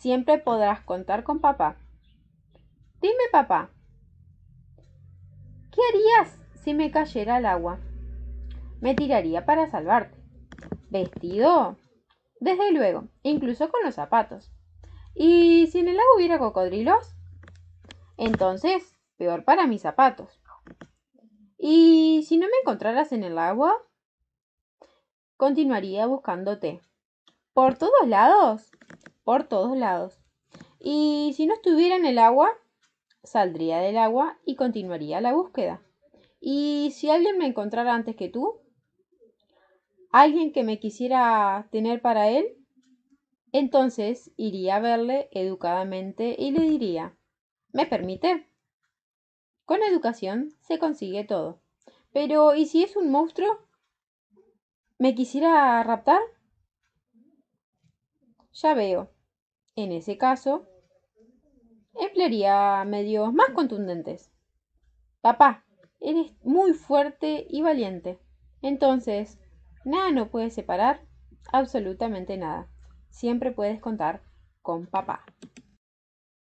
Siempre podrás contar con papá. Dime, papá, ¿qué harías si me cayera al agua? Me tiraría para salvarte. ¿Vestido? Desde luego, incluso con los zapatos. ¿Y si en el agua hubiera cocodrilos? Entonces, peor para mis zapatos. ¿Y si no me encontraras en el agua? Continuaría buscándote. ¿Por todos lados? por todos lados. Y si no estuviera en el agua, saldría del agua y continuaría la búsqueda. Y si alguien me encontrara antes que tú, alguien que me quisiera tener para él, entonces iría a verle educadamente y le diría, ¿me permite? Con educación se consigue todo. Pero ¿y si es un monstruo? ¿Me quisiera raptar? Ya veo, en ese caso, emplearía medios más contundentes. Papá, eres muy fuerte y valiente. Entonces, nada no puede separar absolutamente nada. Siempre puedes contar con papá.